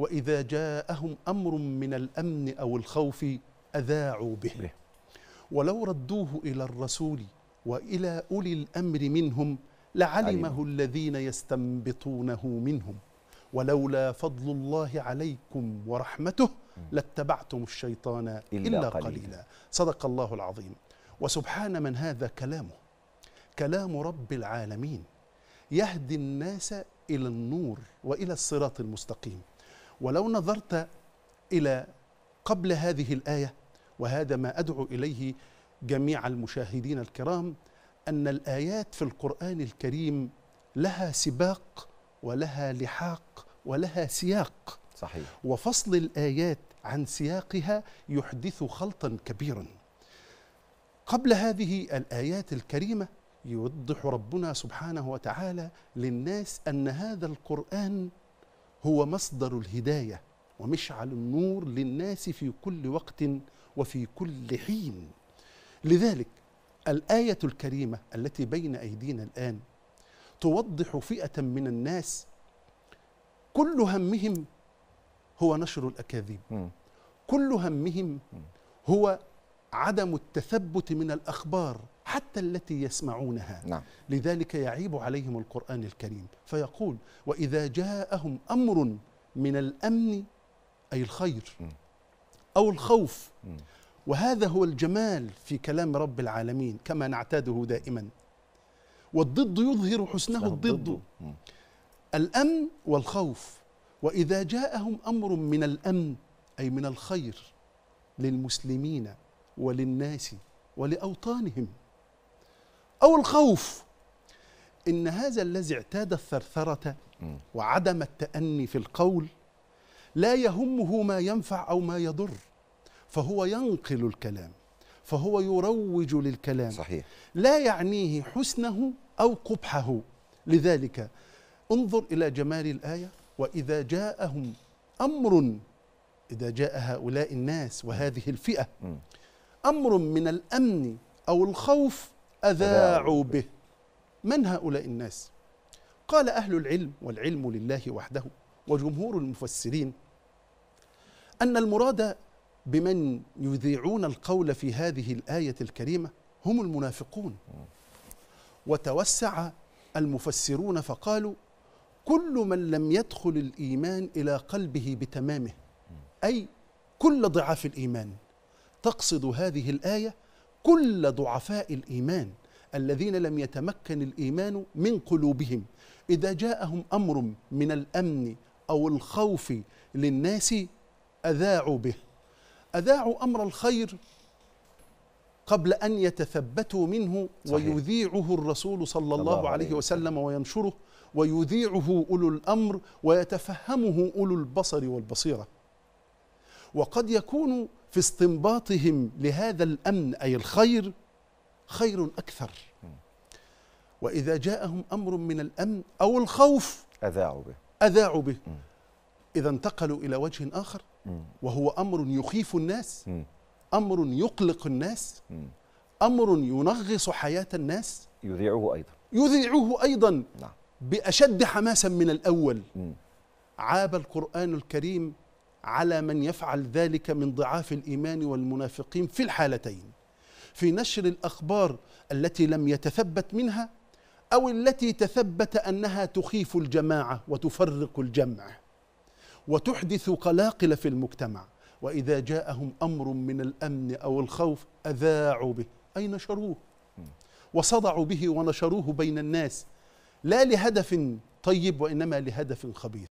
وإذا جاءهم أمر من الأمن أو الخوف أذاعوا به إيه. ولو ردوه إلى الرسول وإلى أولي الأمر منهم لعلمه الذين يستنبطونه منهم ولولا فضل الله عليكم ورحمته لاتبعتم الشيطان إلا, إلا قليلا صدق الله العظيم وسبحان من هذا كلامه كلام رب العالمين يهدي الناس إلى النور وإلى الصراط المستقيم ولو نظرت إلى قبل هذه الآية وهذا ما أدعو إليه جميع المشاهدين الكرام أن الآيات في القرآن الكريم لها سباق ولها لحاق ولها سياق صحيح وفصل الآيات عن سياقها يحدث خلطا كبيرا قبل هذه الآيات الكريمة يوضح ربنا سبحانه وتعالى للناس أن هذا القرآن هو مصدر الهدايه ومشعل النور للناس في كل وقت وفي كل حين لذلك الايه الكريمه التي بين ايدينا الان توضح فئه من الناس كل همهم هو نشر الاكاذيب كل همهم هو عدم التثبت من الأخبار حتى التي يسمعونها نعم. لذلك يعيب عليهم القرآن الكريم فيقول وإذا جاءهم أمر من الأمن أي الخير أو الخوف وهذا هو الجمال في كلام رب العالمين كما نعتاده دائما والضد يظهر حسنه الضد الأمن والخوف وإذا جاءهم أمر من الأمن أي من الخير للمسلمين وللناس ولأوطانهم أو الخوف إن هذا الذي اعتاد الثرثرة وعدم التأني في القول لا يهمه ما ينفع أو ما يضر فهو ينقل الكلام فهو يروج للكلام صحيح. لا يعنيه حسنه أو قبحه لذلك انظر إلى جمال الآية وإذا جاءهم أمر إذا جاء هؤلاء الناس وهذه الفئة أمر من الأمن أو الخوف أذاعوا به من هؤلاء الناس؟ قال أهل العلم والعلم لله وحده وجمهور المفسرين أن المراد بمن يذيعون القول في هذه الآية الكريمة هم المنافقون وتوسع المفسرون فقالوا كل من لم يدخل الإيمان إلى قلبه بتمامه أي كل ضعاف الإيمان تقصد هذه الآية كل ضعفاء الإيمان الذين لم يتمكن الإيمان من قلوبهم إذا جاءهم أمر من الأمن أو الخوف للناس أذاعوا به أذاعوا أمر الخير قبل أن يتثبتوا منه صحيح. ويذيعه الرسول صلى الله عليه وسلم وينشره ويذيعه أولو الأمر ويتفهمه أولو البصر والبصيرة وقد يكون في استنباطهم لهذا الامن اي الخير خير اكثر واذا جاءهم امر من الامن او الخوف اذاعوا به اذاعوا به اذا انتقلوا الى وجه اخر وهو امر يخيف الناس امر يقلق الناس امر ينغص حياه الناس يذيعه ايضا يذيعه ايضا نعم. باشد حماسا من الاول عاب القران الكريم على من يفعل ذلك من ضعاف الايمان والمنافقين في الحالتين في نشر الاخبار التي لم يتثبت منها او التي تثبت انها تخيف الجماعه وتفرق الجمع وتحدث قلاقل في المجتمع واذا جاءهم امر من الامن او الخوف اذاعوا به اي نشروه وصدعوا به ونشروه بين الناس لا لهدف طيب وانما لهدف خبيث